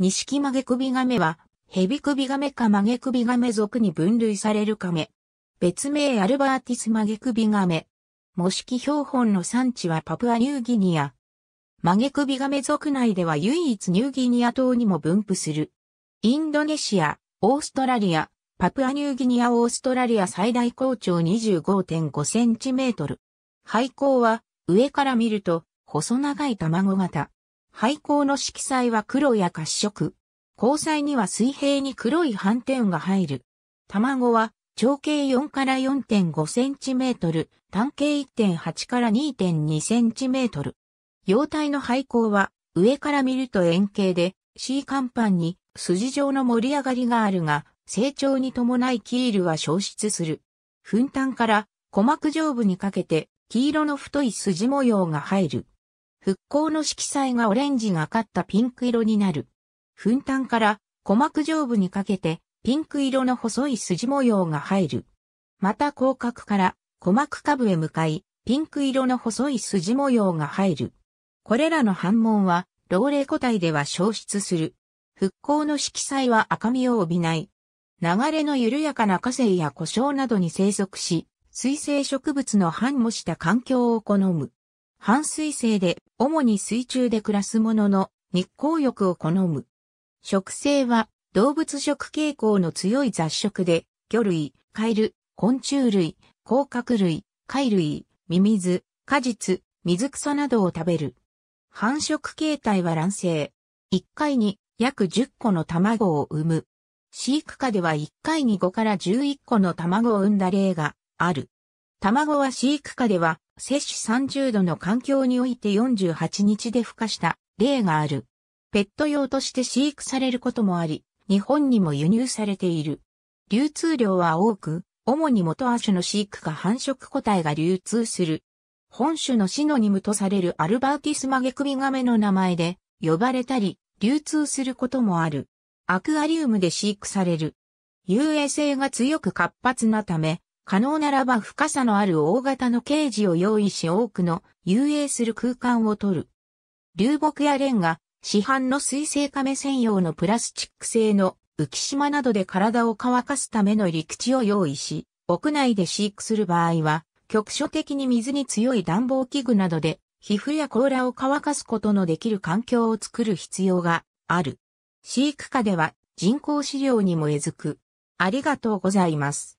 錦曲げ首亀は、蛇首亀か曲げ首亀属に分類される亀。別名アルバーティス曲げ首亀。模式標本の産地はパプアニューギニア。曲げ首亀属内では唯一ニューギニア島にも分布する。インドネシア、オーストラリア、パプアニューギニアオーストラリア最大高潮25.5センチメートル。廃校は上から見ると細長い卵型。廃校の色彩は黒や褐色。交際には水平に黒い斑点が入る。卵は長径4から4.5センチメートル、単径1.8から2.2センチメートル。幼体の廃校は上から見ると円形で C 甲板に筋状の盛り上がりがあるが、成長に伴いキールは消失する。粉炭から鼓膜上部にかけて黄色の太い筋模様が入る。復興の色彩がオレンジがかったピンク色になる。粉炭から鼓膜上部にかけてピンク色の細い筋模様が入る。また広角から鼓膜下部へ向かい、ピンク色の細い筋模様が入る。これらの反問は、老齢個体では消失する。復興の色彩は赤みを帯びない。流れの緩やかな火星や故障などに生息し、水生植物の繁茂した環境を好む。半水性で、主に水中で暮らすものの、日光浴を好む。食性は、動物食傾向の強い雑食で、魚類、カエル、昆虫類、甲殻類、貝類、ミミズ、果実、水草などを食べる。繁殖形態は卵生。1回に約10個の卵を産む。飼育下では1回に5から11個の卵を産んだ例がある。卵は飼育下では、摂氏30度の環境において48日で孵化した例がある。ペット用として飼育されることもあり、日本にも輸入されている。流通量は多く、主に元亜種の飼育か繁殖個体が流通する。本種のシノニムとされるアルバーティスマゲクビガメの名前で呼ばれたり、流通することもある。アクアリウムで飼育される。遊泳性が強く活発なため、可能ならば深さのある大型のケージを用意し多くの遊泳する空間を取る。流木やレンガ、市販の水性亀専用のプラスチック製の浮島などで体を乾かすための陸地を用意し、屋内で飼育する場合は、局所的に水に強い暖房器具などで、皮膚や甲羅を乾かすことのできる環境を作る必要がある。飼育下では人工飼料にもえずく。ありがとうございます。